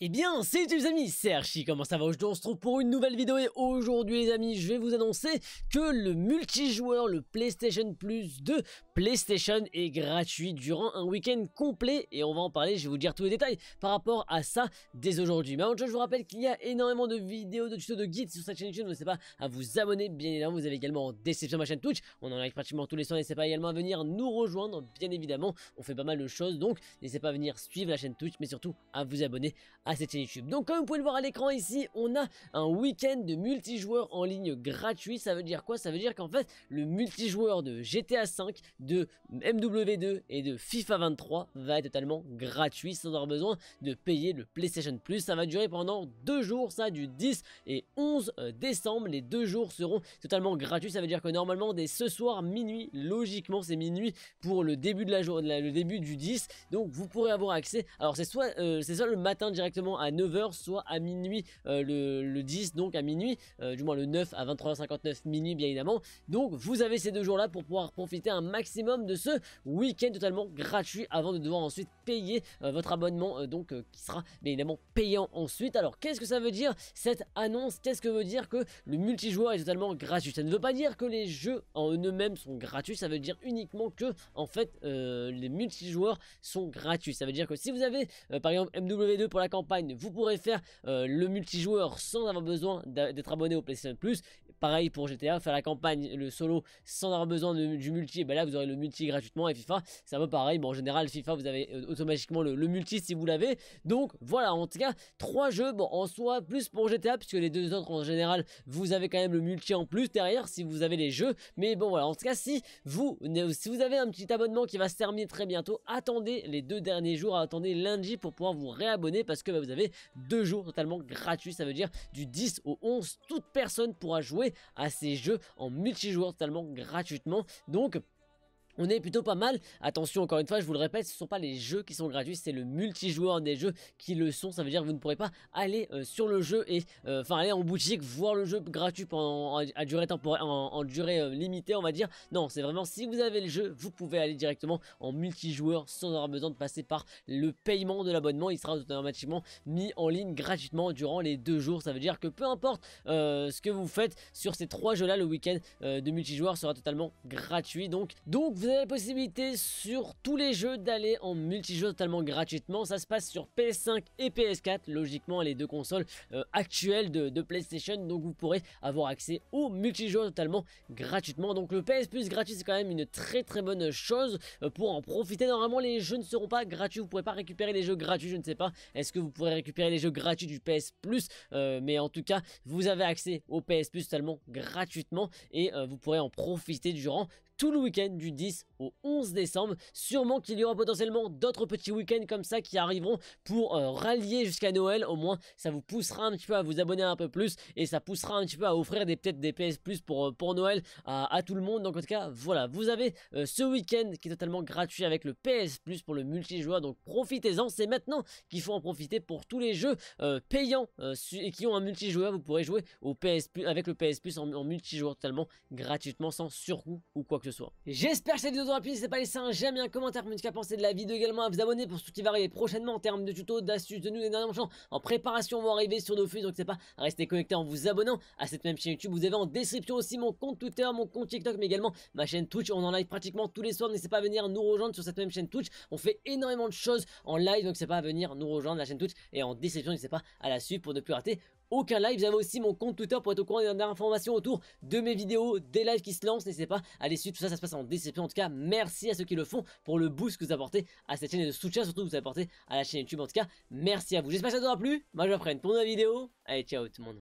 Et eh bien, salut les amis, c'est Archie, comment ça va Aujourd'hui on se retrouve pour une nouvelle vidéo et aujourd'hui les amis, je vais vous annoncer que le multijoueur, le PlayStation Plus de PlayStation est gratuit durant un week-end complet et on va en parler, je vais vous dire tous les détails par rapport à ça dès aujourd'hui. Mais avant tout, je vous rappelle qu'il y a énormément de vidéos, de tutos, de guides sur cette chaîne YouTube, n'hésitez pas à vous abonner, bien évidemment, vous avez également déception ma chaîne Twitch, on en avec pratiquement tous les soirs, n'hésitez pas également à venir nous rejoindre, bien évidemment, on fait pas mal de choses, donc n'hésitez pas à venir suivre la chaîne Twitch, mais surtout à vous abonner à cette chaîne YouTube. Donc comme vous pouvez le voir à l'écran ici, on a un week-end de multijoueurs en ligne gratuit. Ça veut dire quoi Ça veut dire qu'en fait, le multijoueur de GTA V de MW2 et de FIFA 23 va être totalement gratuit sans avoir besoin de payer le PlayStation Plus. Ça va durer pendant deux jours, ça du 10 et 11 euh, décembre. Les deux jours seront totalement gratuits. Ça veut dire que normalement dès ce soir minuit, logiquement c'est minuit pour le début de la journée, le début du 10. Donc vous pourrez avoir accès. Alors c'est soit euh, c'est soit le matin direct à 9h, soit à minuit euh, le, 10, donc à minuit, euh, du moins le 9 à 23h59 minuit bien évidemment. Donc vous avez ces deux jours-là pour pouvoir profiter un maximum de ce week-end totalement gratuit avant de devoir ensuite payer euh, votre abonnement, donc qui sera bien évidemment payant ensuite. Alors qu'est-ce que ça veut dire cette annonce Qu'est-ce que veut dire que le multijoueur est totalement gratuit Ça ne veut pas dire que les jeux en eux-mêmes sont gratuits, ça veut dire uniquement que en fait les multijoueurs sont gratuits. Ça veut dire que si vous avez par exemple MW2 pour la campagne, vous pourrez faire euh, le multijoueur sans avoir besoin d'être abonné au PlayStation Plus. Pareil pour GTA, faire la campagne, le solo sans avoir besoin du multi, et ben là vous aurez le multi gratuitement et FIFA, c'est un peu pareil. Bon, en général, FIFA, vous avez euh, automatiquement le, multi si vous l'avez. Donc voilà, en tout cas, trois jeux, bon, en soi, plus pour GTA, puisque les deux autres en général, vous avez quand même le multi en plus derrière si vous avez les jeux. Mais bon, voilà, en tout cas, si vous, si vous avez un petit abonnement qui va se terminer très bientôt, attendez les deux derniers jours, attendez lundi pour pouvoir vous réabonner parce que vous avez deux jours totalement gratuits. Ça veut dire du 10 au 11. Toute personne pourra jouer à ces jeux en multijoueur totalement gratuitement. Donc on est plutôt pas mal. Attention, encore une fois, je vous le répète, ce ne sont pas les jeux qui sont gratuits, c'est le multijoueur des jeux qui le sont. Ça veut dire que vous ne pourrez pas aller euh, sur le jeu et, euh, enfin, aller en boutique, voir le jeu gratuit pendant, à durée temporaire, en, durée euh, limitée, on va dire. Non, c'est vraiment si vous avez le jeu, vous pouvez aller directement en multijoueur sans avoir besoin de passer par le paiement de l'abonnement. Il sera automatiquement mis en ligne gratuitement durant les deux jours. Ça veut dire que peu importe ce que vous faites sur ces trois jeux-là, le week-end de multijoueur sera totalement gratuit. Donc, donc vous vous avez la possibilité sur tous les jeux d'aller en multijoueur totalement gratuitement. Ça se passe sur PS5 et PS4, logiquement les deux consoles euh, actuelles de, PlayStation. Donc vous pourrez avoir accès au multijoueur totalement gratuitement. Donc le PS Plus gratuit c'est quand même une très très bonne chose euh, pour en profiter. Normalement les jeux ne seront pas gratuits, vous ne pourrez pas récupérer les jeux gratuits, je ne sais pas. Est-ce que vous pourrez récupérer les jeux gratuits du PS Plus euh, Mais en tout cas, vous avez accès au PS Plus totalement gratuitement et vous pourrez en profiter durant le week-end du 10 au 11 décembre. Sûrement qu'il y aura potentiellement d'autres petits week-ends comme ça qui arriveront pour euh, rallier jusqu'à Noël. Au moins, ça vous poussera un petit peu à vous abonner un peu plus et ça poussera un petit peu à offrir des peut-être des PS Plus pour euh, pour Noël à, tout le monde. Donc en tout cas, voilà, vous avez euh, ce week-end qui est totalement gratuit avec le PS Plus pour le multijoueur. Donc profitez-en. C'est maintenant qu'il faut en profiter pour tous les jeux payants et qui ont un multijoueur. Vous pourrez jouer au PS Plus avec le PS Plus en, en multijoueur totalement gratuitement sans surcoût ou quoi que ce soit. J'espère que cette vidéo vous aura plu, n'hésitez pas à laisser un j'aime et un commentaire mais me dire qu'à penser de la vidéo également, à vous abonner pour ce qui va arriver prochainement en termes de tutos, d'astuces, de news et en préparation vont arriver sur nos flux, donc c'est pas à rester connecté en vous abonnant à cette même chaîne YouTube. Vous avez en description aussi mon compte Twitter, mon compte TikTok, mais également ma chaîne Twitch. On en live pratiquement tous les soirs, n'hésitez pas à venir nous rejoindre sur cette même chaîne Twitch. On fait énormément de choses en live, donc c'est pas à venir nous rejoindre la chaîne Twitch et en description, n'hésitez pas à la suivre pour ne plus rater aucun live. Vous aussi mon compte Twitter pour être au courant des dernières informations autour de mes vidéos, des lives qui se lancent. N'hésitez pas à aller suivre. Tout ça, ça se passe en DCP, En tout cas, merci à ceux qui le font pour le boost que vous apportez à cette chaîne et le soutien surtout que vous apportez à la chaîne YouTube. En tout cas, merci à vous. J'espère que ça vous aura plu. Moi, je vous pour une nouvelle vidéo. Allez, ciao tout le monde.